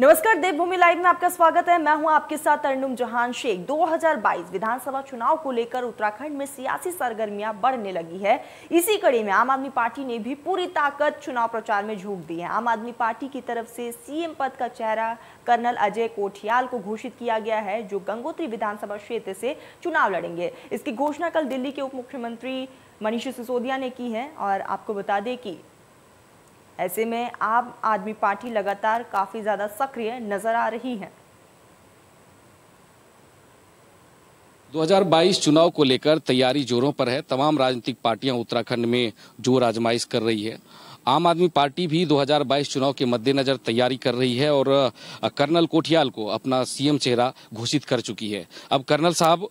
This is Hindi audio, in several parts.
नमस्कार देवभूमि लाइव में आपका स्वागत है मैं हूं आपके साथ तरनुम जहान शेख 2022 विधानसभा चुनाव को लेकर उत्तराखंड में सियासी सरगर्मियां बढ़ने लगी है इसी कड़ी में आम आदमी पार्टी ने भी पूरी ताकत चुनाव प्रचार में झोंक दी है आम आदमी पार्टी की तरफ से सीएम पद का चेहरा कर्नल अजय कोठियाल को घोषित किया गया है जो गंगोत्री विधानसभा क्षेत्र से चुनाव लड़ेंगे इसकी घोषणा कल दिल्ली के उप मुख्यमंत्री मनीष सिसोदिया ने की है और आपको बता दें कि ऐसे में आम आदमी पार्टी लगातार काफ़ी ज़्यादा सक्रिय नज़र आ रही है 2022 चुनाव को लेकर तैयारी जोरों पर है तमाम राजनीतिक पार्टियां उत्तराखंड में जोर आजमाइश कर रही है आम आदमी पार्टी भी 2022 चुनाव के मद्देनजर तैयारी कर रही है और कर्नल कोठियाल को अपना सीएम चेहरा घोषित कर चुकी है अब कर्नल साहब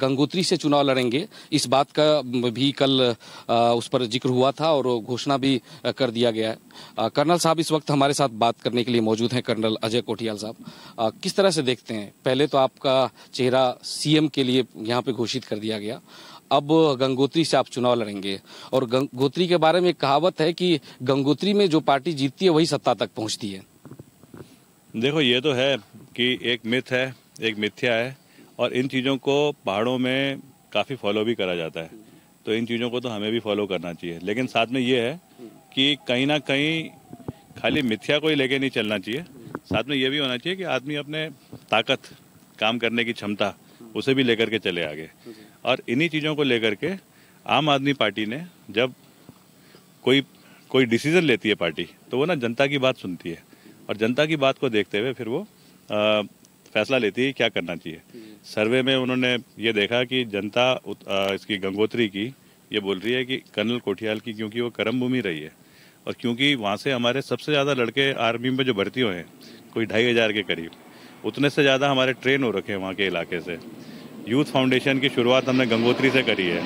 गंगोत्री से चुनाव लड़ेंगे इस बात का भी कल उस पर जिक्र हुआ था और घोषणा भी कर दिया गया है कर्नल साहब इस वक्त हमारे साथ बात करने के लिए मौजूद हैं कर्नल अजय कोठियाल साहब किस तरह से देखते हैं पहले तो आपका चेहरा सीएम के लिए यहाँ पे घोषित कर दिया गया अब गंगोत्री से आप चुनाव लड़ेंगे और गंगोत्री के बारे में एक कहावत है कि गंगोत्री में जो पार्टी जीतती है वही सत्ता तक पहुंचती है देखो ये तो है कि एक मिथ है एक मिथ्या है और इन चीज़ों को पहाड़ों में काफ़ी फॉलो भी करा जाता है तो इन चीज़ों को तो हमें भी फॉलो करना चाहिए लेकिन साथ में ये है कि कहीं ना कहीं खाली मिथ्या को ही लेके नहीं चलना चाहिए साथ में ये भी होना चाहिए कि आदमी अपने ताकत काम करने की क्षमता उसे भी लेकर के चले आगे और इन्हीं चीज़ों को लेकर के आम आदमी पार्टी ने जब कोई कोई डिसीजन लेती है पार्टी तो वो ना जनता की बात सुनती है और जनता की बात को देखते हुए फिर वो आ, फैसला लेती है क्या करना चाहिए सर्वे में उन्होंने ये देखा कि जनता उत, आ, इसकी गंगोत्री की ये बोल रही है कि कर्नल कोठियाल की क्योंकि वो कर्म भूमि रही है और क्योंकि वहाँ से हमारे सबसे ज़्यादा लड़के आर्मी में जो भर्ती हुए हैं कोई ढाई हज़ार के करीब उतने से ज़्यादा हमारे ट्रेन हो रखे हैं वहाँ के इलाके से यूथ फाउंडेशन की शुरुआत हमने गंगोत्री से करी है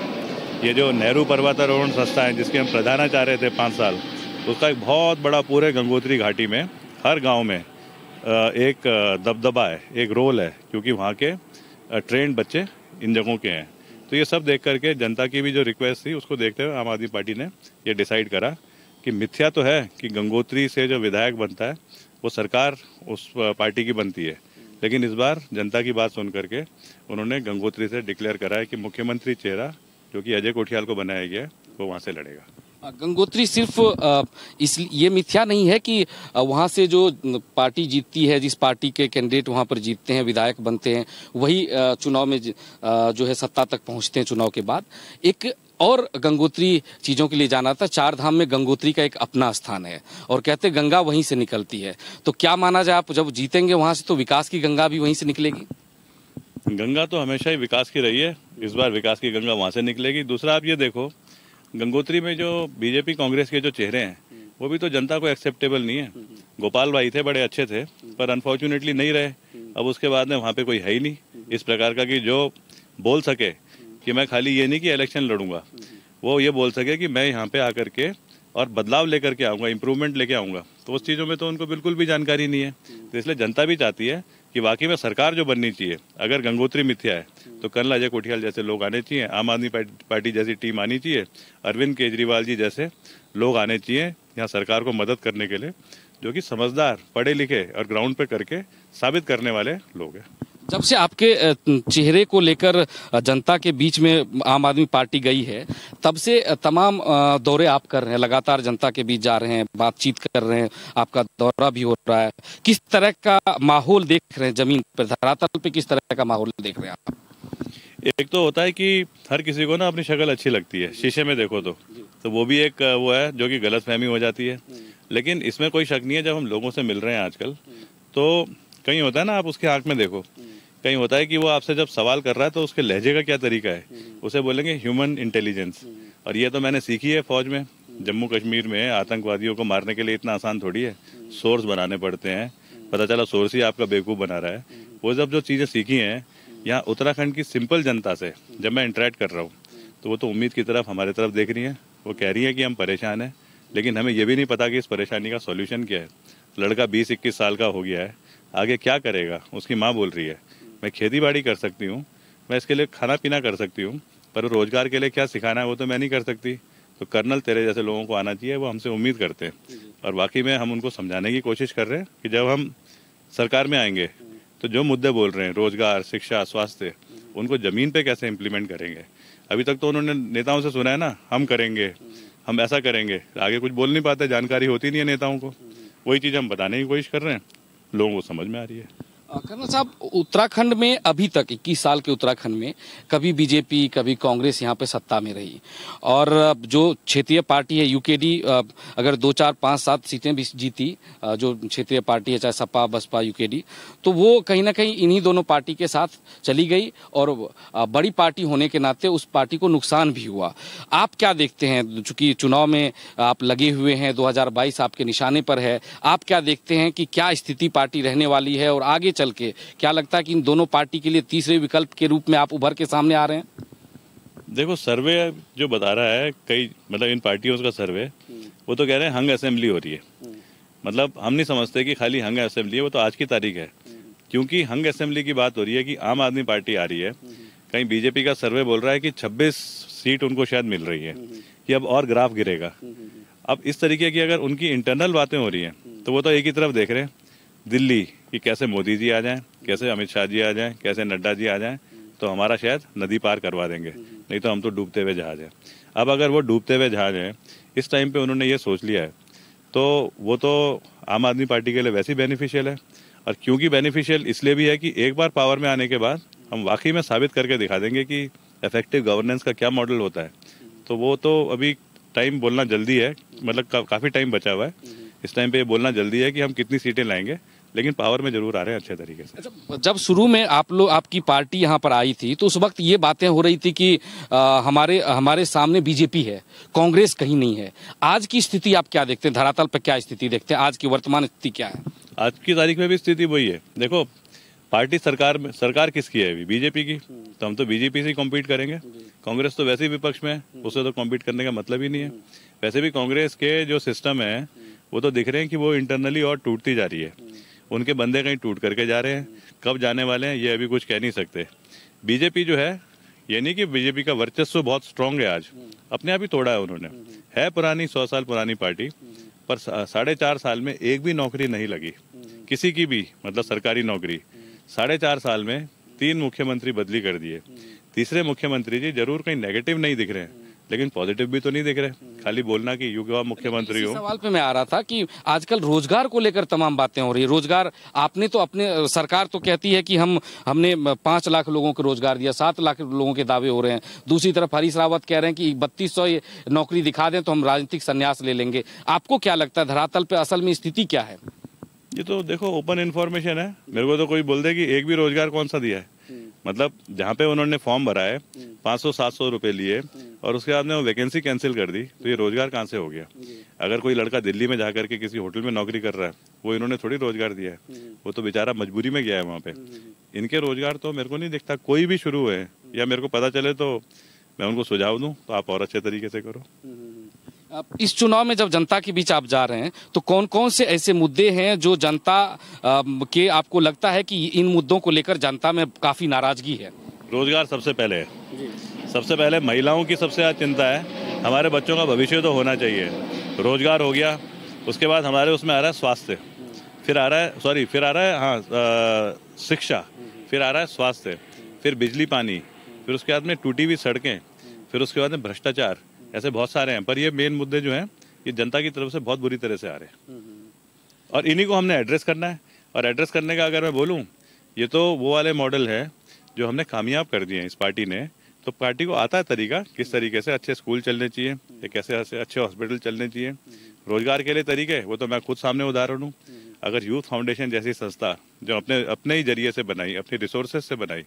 ये जो नेहरू पर्वतारोहण संस्था है जिसके हम प्रधानाचार्य थे पाँच साल उसका एक बहुत बड़ा पूरे गंगोत्री घाटी में हर गांव में एक दबदबा है एक रोल है क्योंकि वहाँ के ट्रेंड बच्चे इन जगहों के हैं तो ये सब देख करके जनता की भी जो रिक्वेस्ट थी उसको देखते हुए आम आदमी पार्टी ने ये डिसाइड करा कि मिथ्या तो है कि गंगोत्री से जो विधायक बनता है वो सरकार उस पार्टी की बनती है लेकिन इस बार जनता की बात सुन करके उन्होंने गंगोत्री से डिक्लेयर करा है कि मुख्यमंत्री चेहरा जो कि अजय कोठियाल को बनाया गया है वो वहाँ से लड़ेगा गंगोत्री सिर्फ इस ये मिथ्या नहीं है कि वहाँ से जो पार्टी जीतती है जिस पार्टी के कैंडिडेट वहाँ पर जीतते हैं विधायक बनते हैं वही चुनाव में जो है सत्ता तक पहुँचते हैं चुनाव के बाद एक और गंगोत्री चीज़ों के लिए जाना था चार धाम में गंगोत्री का एक अपना स्थान है और कहते गंगा वहीं से निकलती है तो क्या माना जाए आप जब जीतेंगे वहाँ से तो विकास की गंगा भी वहीं से निकलेगी गंगा तो हमेशा ही विकास की रही है इस बार विकास की गंगा वहाँ से निकलेगी दूसरा आप ये देखो गंगोत्री में जो बीजेपी कांग्रेस के जो चेहरे हैं वो भी तो जनता को एक्सेप्टेबल नहीं है गोपाल भाई थे बड़े अच्छे थे पर अनफॉर्चुनेटली नहीं रहे अब उसके बाद में वहाँ पे कोई है ही नहीं इस प्रकार का कि जो बोल सके कि मैं खाली ये नहीं कि इलेक्शन लड़ूंगा वो ये बोल सके कि मैं यहाँ पे आकर के और बदलाव लेकर के आऊँगा इम्प्रूवमेंट लेके आऊँगा तो उस चीज़ों में तो उनको बिल्कुल भी जानकारी नहीं है तो इसलिए जनता भी चाहती है कि वाकई में सरकार जो बननी चाहिए अगर गंगोत्री मिथ्या है तो कर्ल अजय कोठियाल जैसे लोग आने चाहिए आम आदमी पार्टी जैसी टीम आनी चाहिए अरविंद केजरीवाल जी जैसे लोग आने चाहिए यहाँ सरकार को मदद करने के लिए जो कि समझदार पढ़े लिखे और ग्राउंड पे करके साबित करने वाले लोग हैं जब से आपके चेहरे को लेकर जनता के बीच में आम आदमी पार्टी गई है तब से तमाम दौरे आप कर रहे हैं लगातार जनता के बीच जा रहे हैं बातचीत कर रहे हैं आपका दौरा भी हो रहा है किस तरह का माहौल देख रहे हैं जमीन पर धरातल पे किस तरह का माहौल देख रहे हैं आप एक तो होता है कि हर किसी को ना अपनी शक्ल अच्छी लगती है शीशे में देखो तो तो वो भी एक वो है जो कि गलत फहमी हो जाती है हम्म। लेकिन इसमें कोई शक नहीं है जब हम लोगों से मिल रहे हैं आजकल हम्म। तो कहीं होता है ना आप उसके आंख में देखो हम्म। कहीं होता है कि वो आपसे जब सवाल कर रहा है तो उसके लहजे का क्या तरीका है हम्म। उसे बोलेंगे ह्यूमन इंटेलिजेंस और ये तो मैंने सीखी है फौज में हम्म। जम्मू कश्मीर में आतंकवादियों को मारने के लिए इतना आसान थोड़ी है सोर्स हम्म। बनाने पड़ते हैं पता चला सोर्स ही आपका बेवकूफ़ बना रहा है वो जब जो चीज़ें सीखी हैं यहाँ उत्तराखंड की सिंपल जनता से जब मैं इंटरेक्ट कर रहा हूँ तो वो तो उम्मीद की तरफ हमारे तरफ देख रही है वो कह रही है कि हम परेशान हैं लेकिन हमें ये भी नहीं पता कि इस परेशानी का सोल्यूशन क्या है लड़का बीस इक्कीस साल का हो गया है आगे क्या करेगा उसकी माँ बोल रही है मैं खेती बाड़ी कर सकती हूँ मैं इसके लिए खाना पीना कर सकती हूँ पर रोजगार के लिए क्या सिखाना है वो तो मैं नहीं कर सकती तो कर्नल तेरे जैसे लोगों को आना चाहिए वो हमसे उम्मीद करते हैं और बाकी में हम उनको समझाने की कोशिश कर रहे हैं कि जब हम सरकार में आएंगे तो जो मुद्दे बोल रहे हैं रोजगार शिक्षा स्वास्थ्य उनको ज़मीन पे कैसे इम्प्लीमेंट करेंगे अभी तक तो उन्होंने नेताओं से सुना है ना हम करेंगे हम ऐसा करेंगे आगे कुछ बोल नहीं पाते जानकारी होती नहीं है नेताओं को वही चीज़ हम बताने की कोशिश कर रहे हैं लोगों को समझ में आ रही है कर्नल साहब उत्तराखंड में अभी तक इक्कीस साल के उत्तराखंड में कभी बीजेपी कभी कांग्रेस यहाँ पे सत्ता में रही और जो क्षेत्रीय पार्टी है यूकेडी अगर दो चार पाँच सात सीटें भी जीती जो क्षेत्रीय पार्टी है चाहे सपा बसपा यूकेडी तो वो कहीं ना कहीं इन्हीं दोनों पार्टी के साथ चली गई और बड़ी पार्टी होने के नाते उस पार्टी को नुकसान भी हुआ आप क्या देखते हैं चूँकि चुनाव में आप लगे हुए हैं दो आपके निशाने पर है आप क्या देखते हैं कि क्या स्थिति पार्टी रहने वाली है और आगे चल के क्या लगता है कि इन दोनों पार्टी के लिए तीसरे विकल्प के रूप में आप उभर के सामने आ रहे हैं देखो सर्वे जो बता रहा है कई मतलब इन पार्टियों का सर्वे वो तो कह रहे हैं हंग असेंबली हो रही है मतलब हम नहीं समझते कि खाली हंग असेंबली है वो तो आज की तारीख है क्योंकि हंग असेंबली की बात हो रही है कि आम आदमी पार्टी आ रही है कहीं बीजेपी का सर्वे बोल रहा है कि 26 सीट उनको शायद मिल रही है कि अब और ग्राफ गिरेगा अब इस तरीके की अगर उनकी इंटरनल बातें हो रही हैं तो वो तो एक ही तरफ देख रहे हैं दिल्ली कि कैसे मोदी जी आ जाएं कैसे अमित शाह जी आ जाएं कैसे नड्डा जी आ जाएं तो हमारा शायद नदी पार करवा देंगे नहीं तो हम तो डूबते हुए जहाज हैं अब अगर वो डूबते हुए जहाज हैं इस टाइम पे उन्होंने ये सोच लिया है तो वो तो आम आदमी पार्टी के लिए वैसे ही बेनिफिशियल है और क्योंकि बेनिफिशियल इसलिए भी है कि एक बार पावर में आने के बाद हम वाकई में साबित करके दिखा देंगे कि इफेक्टिव गवर्नेंस का क्या मॉडल होता है तो वो तो अभी टाइम बोलना जल्दी है मतलब का, काफ़ी टाइम बचा हुआ है हम्म। इस टाइम पे ये बोलना जल्दी है कि हम कितनी सीटें लाएंगे लेकिन पावर में जरूर आ रहे हैं अच्छे तरीके से अच्छा, जब शुरू में आप लोग आपकी पार्टी यहाँ पर आई थी तो उस वक्त ये बातें हो रही थी कि आ, हमारे हमारे सामने बीजेपी है कांग्रेस कहीं नहीं है आज की स्थिति आप क्या देखते हैं धरातल पर क्या स्थिति देखते हैं आज की वर्तमान स्थिति क्या है आज की तारीख में भी स्थिति वही है देखो पार्टी सरकार में सरकार किसकी है अभी बीजेपी की तो हम तो बीजेपी से कॉम्पीट करेंगे कांग्रेस तो वैसे ही विपक्ष में है हम्म। उससे तो कॉम्पीट करने का मतलब ही नहीं है हम्म। वैसे भी कांग्रेस के जो सिस्टम है हम्म। वो तो दिख रहे हैं कि वो इंटरनली और टूटती जा रही है उनके बंदे कहीं टूट करके जा रहे हैं कब जाने वाले हैं ये अभी कुछ कह नहीं सकते बीजेपी जो है ये नहीं कि बीजेपी का वर्चस्व बहुत स्ट्रांग है आज अपने आप ही तोड़ा है उन्होंने है पुरानी सौ साल पुरानी पार्टी पर साढ़े चार साल में एक भी नौकरी नहीं लगी किसी की भी मतलब सरकारी नौकरी साढ़े चार साल में तीन मुख्यमंत्री बदली कर दिए तीसरे मुख्यमंत्री जी जरूर कहीं नेगेटिव नहीं दिख रहे हैं लेकिन पॉजिटिव भी तो नहीं दिख रहे खाली बोलना कि युवा मुख्यमंत्री हो सवाल पे मैं आ रहा था कि आजकल रोजगार को लेकर तमाम बातें हो रही है रोजगार आपने तो अपने सरकार तो कहती है कि हम हमने पांच लाख लोगों को रोजगार दिया सात लाख लोगों के दावे हो रहे हैं दूसरी तरफ हरीश रावत कह रहे हैं कि बत्तीस नौकरी दिखा दें तो हम राजनीतिक संन्यास ले लेंगे आपको क्या लगता है धरातल पर असल में स्थिति क्या है ये तो देखो ओपन इन्फॉर्मेशन है मेरे को तो कोई बोल दे कि एक भी रोजगार कौन सा दिया है हम्म। मतलब जहाँ पे उन्होंने फॉर्म भरा है हम्म। पाँच सौ सात सौ रुपये लिए हम्म। और उसके बाद में वो वैकेंसी कैंसिल कर दी तो ये रोजगार कहाँ से हो गया अगर कोई लड़का दिल्ली में जा करके किसी होटल में नौकरी कर रहा है वो इन्होंने थोड़ी रोजगार दिया है वो तो बेचारा मजबूरी में गया है वहाँ पे इनके रोजगार तो मेरे को नहीं दिखता कोई भी शुरू है या मेरे को पता चले तो मैं उनको सुझाव दूँ तो आप और अच्छे तरीके से करो इस चुनाव में जब जनता के बीच आप जा रहे हैं तो कौन कौन से ऐसे मुद्दे हैं जो जनता के आपको लगता है कि इन मुद्दों को लेकर जनता में काफ़ी नाराजगी है रोजगार सबसे पहले सबसे पहले महिलाओं की सबसे चिंता है हमारे बच्चों का भविष्य तो होना चाहिए रोजगार हो गया उसके बाद हमारे उसमें आ रहा है स्वास्थ्य फिर आ रहा है सॉरी फिर आ रहा है हाँ शिक्षा फिर आ रहा है स्वास्थ्य फिर बिजली पानी फिर उसके बाद में टूटी हुई सड़कें फिर उसके बाद में भ्रष्टाचार ऐसे बहुत सारे हैं पर ये मेन मुद्दे जो हैं ये जनता की तरफ से बहुत बुरी तरह से आ रहे हैं और इन्हीं को हमने एड्रेस करना है और एड्रेस करने का अगर मैं बोलूँ ये तो वो वाले मॉडल है जो हमने कामयाब कर दिए हैं इस पार्टी ने तो पार्टी को आता है तरीका किस तरीके से अच्छे स्कूल चलने चाहिए या कैसे अच्छे हॉस्पिटल चलने चाहिए रोजगार के लिए तरीके वो तो मैं खुद सामने उदाहरण हूँ अगर यूथ फाउंडेशन जैसी संस्था जो अपने अपने ही जरिए से बनाई अपने रिसोर्सेज से बनाई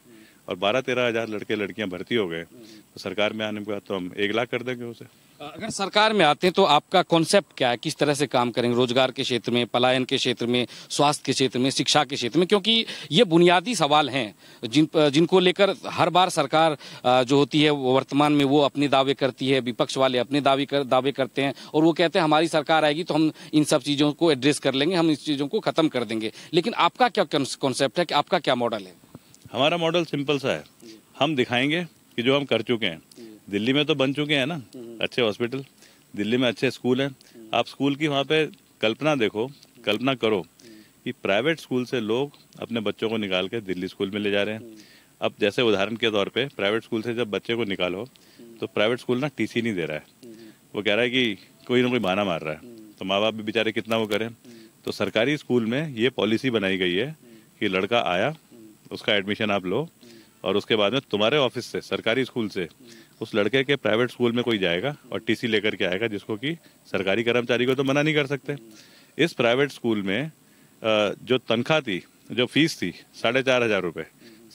और बारह तेरह हज़ार लड़के लड़कियां भर्ती हो गए तो सरकार में आने के बाद तो हम एक लाख कर देंगे उसे अगर सरकार में आते हैं तो आपका कॉन्सेप्ट क्या है किस तरह से काम करेंगे रोजगार के क्षेत्र में पलायन के क्षेत्र में स्वास्थ्य के क्षेत्र में शिक्षा के क्षेत्र में क्योंकि ये बुनियादी सवाल हैं जिन जिनको लेकर हर बार सरकार जो होती है वर्तमान में वो अपने दावे करती है विपक्ष वाले अपने दावे कर दावे करते हैं और वो कहते हैं हमारी सरकार आएगी तो हम इन सब चीज़ों को एड्रेस कर लेंगे हम इस चीज़ों को ख़त्म कर देंगे लेकिन आपका क्या कॉन्सेप्ट है कि आपका क्या मॉडल है हमारा मॉडल सिंपल सा है हम दिखाएंगे कि जो हम कर चुके हैं दिल्ली में तो बन चुके हैं ना अच्छे हॉस्पिटल दिल्ली में अच्छे स्कूल हैं आप स्कूल की वहाँ पे कल्पना देखो कल्पना करो कि प्राइवेट स्कूल से लोग अपने बच्चों को निकाल के दिल्ली स्कूल में ले जा रहे हैं अब जैसे उदाहरण के तौर पे प्राइवेट स्कूल से जब बच्चे को निकालो तो प्राइवेट स्कूल ना टी नहीं दे रहा है वो कह रहा है कि कोई ना कोई बहाना मार रहा है तो माँ बाप भी बेचारे कितना वो करें तो सरकारी स्कूल में ये पॉलिसी बनाई गई है कि लड़का आया उसका एडमिशन आप लो और उसके बाद में तुम्हारे ऑफिस से सरकारी स्कूल से उस लड़के के प्राइवेट स्कूल में कोई जाएगा और टीसी लेकर के आएगा जिसको कि सरकारी कर्मचारी को तो मना नहीं कर सकते इस प्राइवेट स्कूल में जो तनख्वाह थी जो फीस थी साढ़े चार हजार रुपये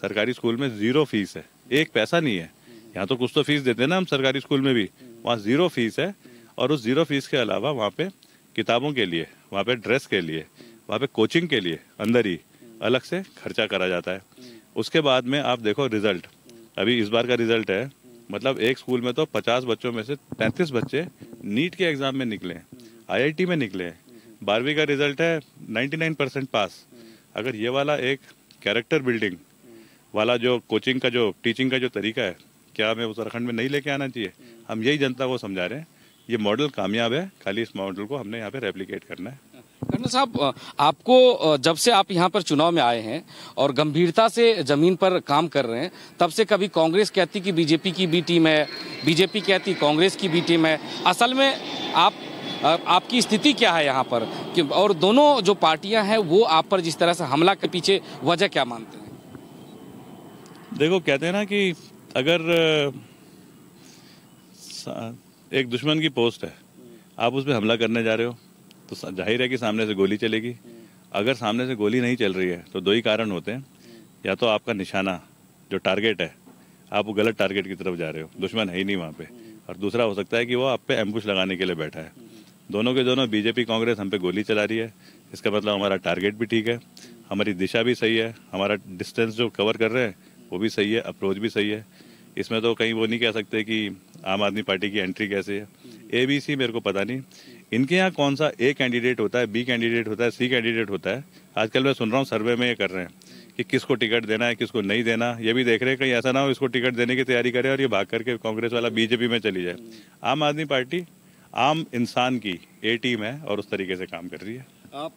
सरकारी स्कूल में ज़ीरो फीस है एक पैसा नहीं है यहाँ तो कुछ तो फीस देते हैं ना हम सरकारी स्कूल में भी वहाँ ज़ीरो फीस है और उस ज़ीरो फीस के अलावा वहाँ पे किताबों के लिए वहाँ पे ड्रेस के लिए वहाँ पे कोचिंग के लिए अंदर ही अलग से खर्चा करा जाता है हम्म। उसके बाद में आप देखो रिजल्ट हम्म। अभी इस बार का रिजल्ट है हम्म। मतलब एक स्कूल में तो 50 बच्चों में से 33 बच्चे नीट के एग्जाम में निकले हैं आईआईटी में निकले हैं बारहवीं का रिजल्ट है 99 परसेंट पास अगर ये वाला एक कैरेक्टर बिल्डिंग वाला जो कोचिंग का जो टीचिंग का जो तरीका है क्या हमें उत्तराखंड में नहीं लेके आना चाहिए हम यही जनता को समझा रहे हैं ये मॉडल कामयाब है खाली इस मॉडल को हमने यहाँ पे रेप्लिकेट करना है कर्नल साहब आपको जब से आप यहाँ पर चुनाव में आए हैं और गंभीरता से जमीन पर काम कर रहे हैं तब से कभी कांग्रेस कहती कि बीजेपी की बी टीम है बीजेपी कहती कांग्रेस की बी टीम है असल में आप आपकी स्थिति क्या है यहाँ पर कि और दोनों जो पार्टियां हैं वो आप पर जिस तरह से हमला के पीछे वजह क्या मानते हैं देखो कहते हैं ना कि अगर एक दुश्मन की पोस्ट है आप उस पर हमला करने जा रहे हो तो जाहिर है कि सामने से गोली चलेगी अगर सामने से गोली नहीं चल रही है तो दो ही कारण होते हैं या तो आपका निशाना जो टारगेट है आप वो गलत टारगेट की तरफ जा रहे हो दुश्मन है ही नहीं वहाँ पे और दूसरा हो सकता है कि वो आप पे एम्बुश लगाने के लिए बैठा है दोनों के दोनों बीजेपी कांग्रेस हम पे गोली चला रही है इसका मतलब हमारा टारगेट भी ठीक है हमारी दिशा भी सही है हमारा डिस्टेंस जो कवर कर रहे हैं वो भी सही है अप्रोच भी सही है इसमें तो कहीं वो नहीं कह सकते कि आम आदमी पार्टी की एंट्री कैसे है ए बी सी मेरे को पता नहीं इनके यहाँ कौन सा ए कैंडिडेट होता है बी कैंडिडेट होता है सी कैंडिडेट होता है आजकल मैं सुन रहा हूँ सर्वे में ये कर रहे हैं कि किसको टिकट देना है किसको नहीं देना ये भी देख रहे हैं कहीं ऐसा ना हो इसको टिकट देने की तैयारी करे और ये भाग करके कांग्रेस वाला बीजेपी में चली जाए आम आदमी पार्टी आम इंसान की ए टीम है और उस तरीके से काम कर रही है आप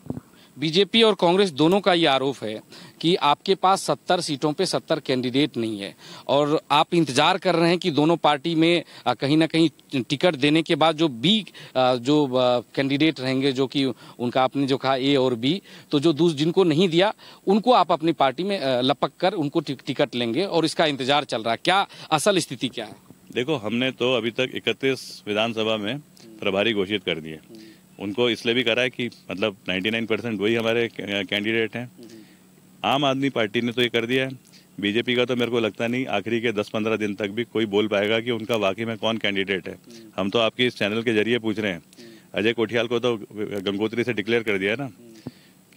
बीजेपी और कांग्रेस दोनों का ये आरोप है कि आपके पास सत्तर सीटों पे सत्तर कैंडिडेट नहीं है और आप इंतजार कर रहे हैं कि दोनों पार्टी में कहीं ना कहीं टिकट देने के बाद जो बी जो कैंडिडेट रहेंगे जो कि उनका आपने जो कहा ए और बी तो जो दूस जिनको नहीं दिया उनको आप अपनी पार्टी में लपक कर उनको टिकट लेंगे और इसका इंतजार चल रहा है क्या असल स्थिति क्या है देखो हमने तो अभी तक इकतीस विधानसभा में प्रभारी घोषित कर दिए उनको इसलिए भी करा है कि मतलब 99 परसेंट वही हमारे कैंडिडेट हैं आम आदमी पार्टी ने तो ये कर दिया है बीजेपी का तो मेरे को लगता नहीं आखिरी के 10-15 दिन तक भी कोई बोल पाएगा कि उनका वाकई में कौन कैंडिडेट है हम तो आपके इस चैनल के जरिए पूछ रहे हैं अजय कोठियाल को तो गंगोत्री से डिक्लेयर कर दिया ना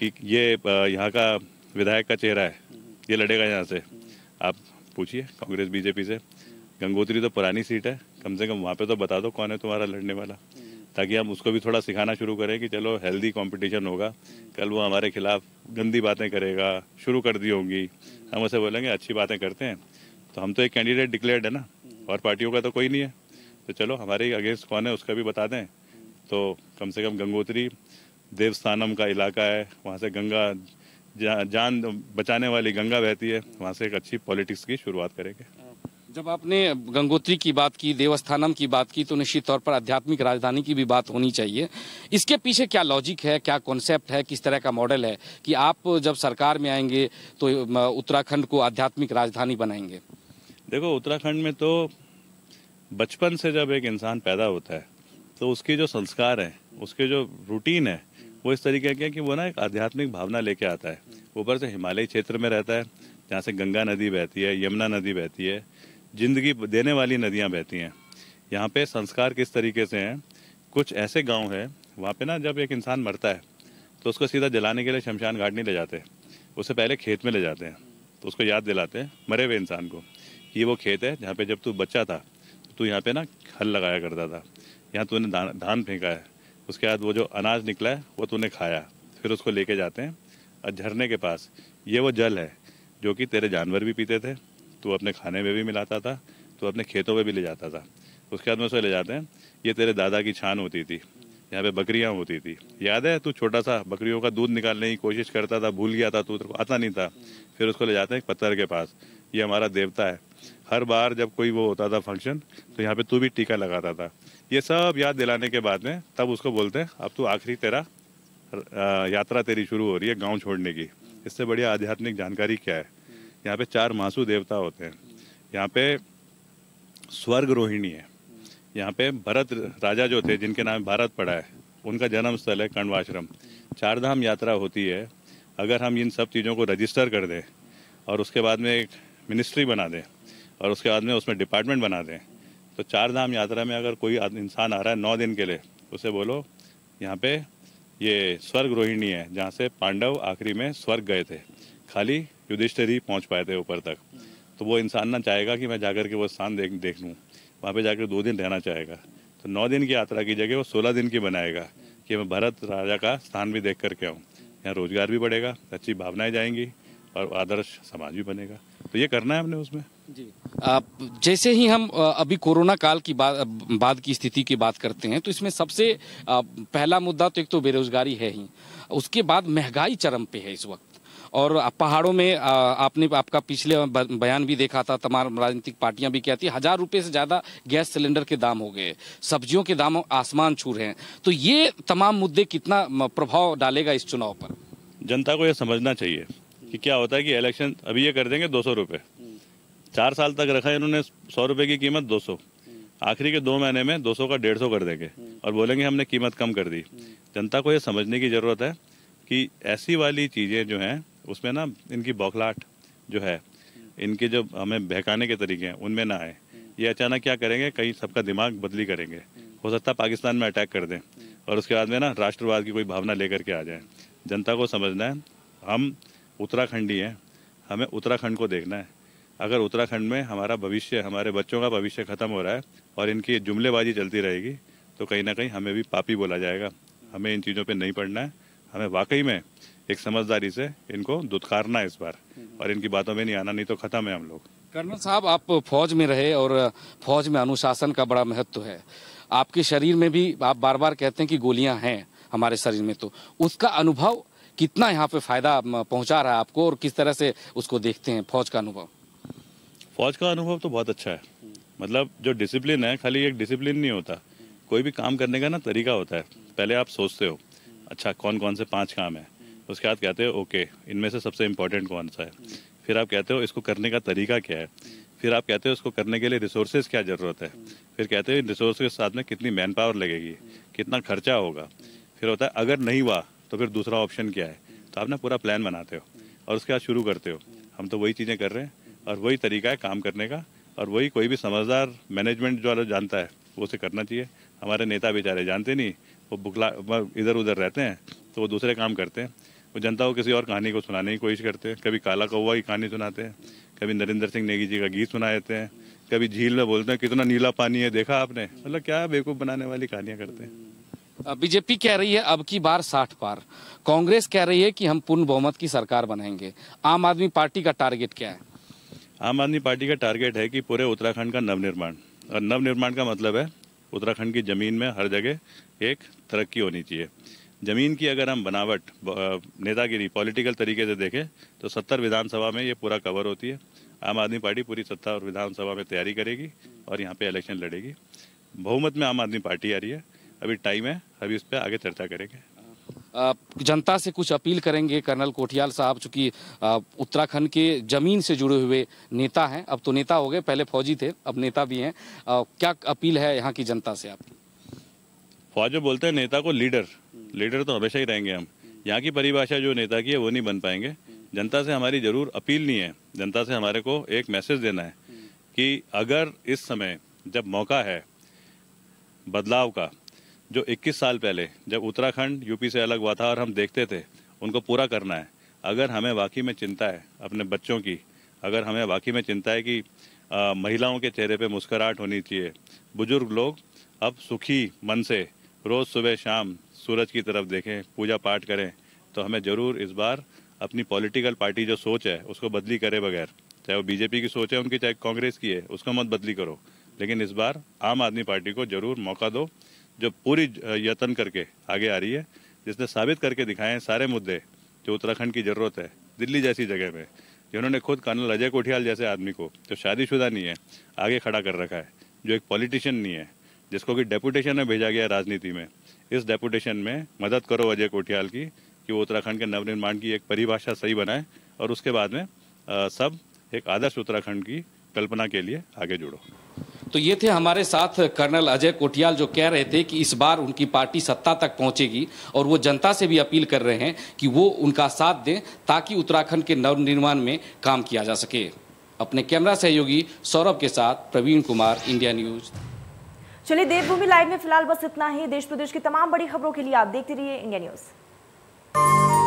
कि ये यहाँ का विधायक का चेहरा है ये लड़ेगा यहाँ से आप पूछिए कांग्रेस बीजेपी से गंगोत्री तो पुरानी सीट है कम से कम वहाँ पे तो बता दो कौन है तुम्हारा लड़ने वाला ताकि हम उसको भी थोड़ा सिखाना शुरू करें कि चलो हेल्दी कंपटीशन होगा कल वो हमारे खिलाफ गंदी बातें करेगा शुरू कर दी होंगी हम उसे बोलेंगे अच्छी बातें करते हैं तो हम तो एक कैंडिडेट डिक्लेयर्ड है ना और पार्टियों का तो कोई नहीं है तो चलो हमारे अगेंस्ट कौन है उसका भी बता दें तो कम से कम गंगोत्री देवस्थानम का इलाका है वहाँ से गंगा जा, जान बचाने वाली गंगा बहती है वहाँ से एक अच्छी पॉलिटिक्स की शुरुआत करेंगे जब आपने गंगोत्री की बात की देवस्थानम की बात की तो निश्चित तौर पर आध्यात्मिक राजधानी की भी बात होनी चाहिए इसके पीछे क्या लॉजिक है क्या कॉन्सेप्ट है किस तरह का मॉडल है कि आप जब सरकार में आएंगे तो उत्तराखंड को आध्यात्मिक राजधानी बनाएंगे देखो उत्तराखंड में तो बचपन से जब एक इंसान पैदा होता है तो उसके जो संस्कार हैं उसके जो रूटीन है वो इस तरीके के कि वो ना एक आध्यात्मिक भावना लेके आता है ऊपर से हिमालय क्षेत्र में रहता है जहाँ से गंगा नदी बहती है यमुना नदी बहती है जिंदगी देने वाली नदियाँ बहती हैं यहाँ पे संस्कार किस तरीके से हैं कुछ ऐसे गांव है वहाँ पे ना जब एक इंसान मरता है तो उसको सीधा जलाने के लिए शमशान घाट नहीं ले जाते उससे पहले खेत में ले जाते हैं तो उसको याद दिलाते हैं मरे हुए इंसान को कि वो खेत है जहाँ पे जब तू बच्चा था तू यहाँ पे ना हल लगाया करता था यहाँ तूने धान धान फेंका है उसके बाद वो जो अनाज निकला है वो तूने खाया फिर उसको लेके जाते हैं और झरने के पास ये वो जल है जो कि तेरे जानवर भी पीते थे तो अपने खाने में भी मिलाता था तो अपने खेतों में भी ले जाता था उसके बाद में उसे ले जाते हैं ये तेरे दादा की छान होती थी यहाँ पे बकरियाँ होती थी याद है तू छोटा सा बकरियों का दूध निकालने की कोशिश करता था भूल गया था तू तेरे को आता नहीं था फिर उसको ले जाते हैं एक पत्थर के पास ये हमारा देवता है हर बार जब कोई वो होता था फंक्शन तो यहाँ पे तू भी टीका लगाता था ये सब याद दिलाने के बाद में तब उसको बोलते हैं अब तू आखिरी तेरा यात्रा तेरी शुरू हो रही है गाँव छोड़ने की इससे बढ़िया आध्यात्मिक जानकारी क्या है यहाँ पे चार मासु देवता होते हैं यहाँ पे स्वर्ग रोहिणी है यहाँ पे भरत राजा जो थे जिनके नाम भारत पड़ा है उनका जन्म स्थल है कण्वाश्रम चार धाम यात्रा होती है अगर हम इन सब चीज़ों को रजिस्टर कर दें और उसके बाद में एक मिनिस्ट्री बना दें और उसके बाद में उसमें डिपार्टमेंट बना दें तो चार धाम यात्रा में अगर कोई इंसान आ रहा है नौ दिन के लिए उसे बोलो यहाँ पे ये स्वर्ग रोहिणी है जहाँ से पांडव आखिरी में स्वर्ग गए थे खाली युधिष्ठिर ही पहुँच पाए थे ऊपर तक तो वो इंसान ना चाहेगा कि मैं जाकर के वो स्थान देख देख लूँ वहाँ पर जाकर दो दिन रहना चाहेगा तो नौ दिन की यात्रा की जगह वो सोलह दिन की बनाएगा कि मैं भरत राजा का स्थान भी देख करके आऊँ यहाँ रोजगार भी बढ़ेगा अच्छी भावनाएं जाएंगी और आदर्श समाज भी बनेगा तो ये करना है हमने उसमें जी आप जैसे ही हम अभी कोरोना काल की बात बाद की स्थिति की बात करते हैं तो इसमें सबसे पहला मुद्दा तो एक तो बेरोजगारी है ही उसके बाद महंगाई चरम पे है इस वक्त और पहाड़ों में आपने आपका पिछले बयान भी देखा था तमाम राजनीतिक पार्टियां भी कहती हजार रुपये से ज़्यादा गैस सिलेंडर के दाम हो गए सब्जियों के दाम आसमान छू रहे हैं तो ये तमाम मुद्दे कितना प्रभाव डालेगा इस चुनाव पर जनता को यह समझना चाहिए कि क्या होता है कि इलेक्शन अभी ये कर देंगे दो सौ चार साल तक रखा है इन्होंने सौ रुपये की कीमत दो सौ आखिरी के दो महीने में दो सौ का डेढ़ सौ कर देंगे और बोलेंगे हमने कीमत कम कर दी जनता को ये समझने की ज़रूरत है कि ऐसी वाली चीज़ें जो हैं उसमें ना इनकी बौखलाहट जो है इनके जो हमें बहकाने के तरीके हैं उनमें ना आए ये अचानक क्या करेंगे कहीं सबका दिमाग बदली करेंगे हो सकता है पाकिस्तान में अटैक कर दें और उसके बाद में ना राष्ट्रवाद की कोई भावना लेकर के आ जाए जनता को समझना है हम उत्तराखंडी हैं हमें उत्तराखंड को देखना है अगर उत्तराखंड में हमारा भविष्य हमारे बच्चों का भविष्य ख़त्म हो रहा है और इनकी जुमलेबाजी चलती रहेगी तो कहीं ना कहीं हमें भी पापी बोला जाएगा हमें इन चीज़ों पर नहीं पढ़ना है हमें वाकई में एक समझदारी से इनको दुदकारना इस बार और इनकी बातों में नहीं आना नहीं तो खत्म है हम लोग कर्नल साहब आप फौज में रहे और फौज में अनुशासन का बड़ा महत्व है आपके शरीर में भी आप बार बार कहते हैं कि गोलियां हैं हमारे शरीर में तो उसका अनुभव कितना यहाँ पे फायदा पहुँचा रहा है आपको और किस तरह से उसको देखते हैं फौज का अनुभव फौज का अनुभव तो बहुत अच्छा है मतलब जो डिसिप्लिन है खाली एक डिसिप्लिन नहीं होता कोई भी काम करने का ना तरीका होता है पहले आप सोचते हो अच्छा कौन कौन से पांच काम है उसके बाद कहते हो ओके इनमें से सबसे इम्पोर्टेंट कौन सा है फिर आप कहते हो इसको करने का तरीका क्या है फिर आप कहते हो इसको करने के लिए रिसोर्सेज क्या ज़रूरत है फिर कहते हो इन रिसोर्स के साथ में कितनी मैन पावर लगेगी कितना खर्चा होगा फिर होता है अगर नहीं हुआ तो फिर दूसरा ऑप्शन क्या है तो आप ना पूरा प्लान बनाते हो और उसके बाद शुरू करते हो हम तो वही चीज़ें कर रहे हैं और वही तरीका है काम करने का और वही कोई भी समझदार मैनेजमेंट जो जानता है वो उसे करना चाहिए हमारे नेता बेचारे जानते नहीं वो बुखला इधर उधर रहते हैं तो वो दूसरे काम करते हैं वो जनता को किसी और कहानी को सुनाने की कोशिश करते हैं कभी काला कौवा की कहानी सुनाते हैं कभी नरेंद्र सिंह नेगी जी का गीत सुना देते हैं कभी झील में बोलते हैं कितना नीला पानी है देखा आपने मतलब क्या बेवकूफ़ बनाने वाली कहानियाँ करते हैं बीजेपी कह रही है अब की बार साठ पार कांग्रेस कह रही है कि हम पूर्ण बहुमत की सरकार बनाएंगे आम आदमी पार्टी का टारगेट क्या है आम आदमी पार्टी का टारगेट है कि पूरे उत्तराखंड का नवनिर्माण और नवनिर्माण का मतलब है उत्तराखंड की ज़मीन में हर जगह एक तरक्की होनी चाहिए ज़मीन की अगर हम बनावट नेतागिरी पॉलिटिकल तरीके से देखें तो सत्तर विधानसभा में ये पूरा कवर होती है आम आदमी पार्टी पूरी सत्ता और विधानसभा में तैयारी करेगी और यहाँ पे इलेक्शन लड़ेगी बहुमत में आम आदमी पार्टी आ रही है अभी टाइम है अभी उस पर आगे चर्चा करेंगे जनता से कुछ अपील करेंगे कर्नल कोठियाल साहब चूंकि उत्तराखंड के ज़मीन से जुड़े हुए नेता हैं अब तो नेता हो गए पहले फौजी थे अब नेता भी हैं क्या अपील है यहाँ की जनता से आपकी ख्वाजो बोलते हैं नेता को लीडर लीडर तो हमेशा ही रहेंगे हम यहाँ की परिभाषा जो नेता की है वो नहीं बन पाएंगे जनता से हमारी जरूर अपील नहीं है जनता से हमारे को एक मैसेज देना है कि अगर इस समय जब मौका है बदलाव का जो 21 साल पहले जब उत्तराखंड यूपी से अलग हुआ था और हम देखते थे उनको पूरा करना है अगर हमें वाकई में चिंता है अपने बच्चों की अगर हमें वाकई में चिंता है कि आ, महिलाओं के चेहरे पर मुस्कुराहट होनी चाहिए बुजुर्ग लोग अब सुखी मन से रोज़ सुबह शाम सूरज की तरफ देखें पूजा पाठ करें तो हमें ज़रूर इस बार अपनी पॉलिटिकल पार्टी जो सोच है उसको बदली करे बगैर चाहे वो बीजेपी की सोच है उनकी चाहे कांग्रेस की है उसको मत बदली करो लेकिन इस बार आम आदमी पार्टी को ज़रूर मौका दो जो पूरी यतन करके आगे आ रही है जिसने साबित करके दिखाए हैं सारे मुद्दे जो उत्तराखंड की ज़रूरत है दिल्ली जैसी जगह में जिन्होंने खुद कर्नल अजय कोठियाल जैसे आदमी को जो शादीशुदा नहीं है आगे खड़ा कर रखा है जो एक पॉलिटिशियन नहीं है जिसको कि डेपुटेशन में भेजा गया राजनीति में इस डेपुटेशन में मदद करो अजय कोठियाल की कि वो उत्तराखंड के नवनिर्माण की एक परिभाषा सही बनाए और उसके बाद में आ, सब एक आदर्श उत्तराखंड की कल्पना के लिए आगे जुड़ो तो ये थे हमारे साथ कर्नल अजय कोटियाल जो कह रहे थे कि इस बार उनकी पार्टी सत्ता तक पहुंचेगी और वो जनता से भी अपील कर रहे हैं कि वो उनका साथ दें ताकि उत्तराखंड के नवनिर्माण में काम किया जा सके अपने कैमरा सहयोगी सौरभ के साथ प्रवीण कुमार इंडिया न्यूज़ चलिए देवभूमि लाइव में फिलहाल बस इतना ही देश प्रदेश की तमाम बड़ी खबरों के लिए आप देखते रहिए इंडिया न्यूज़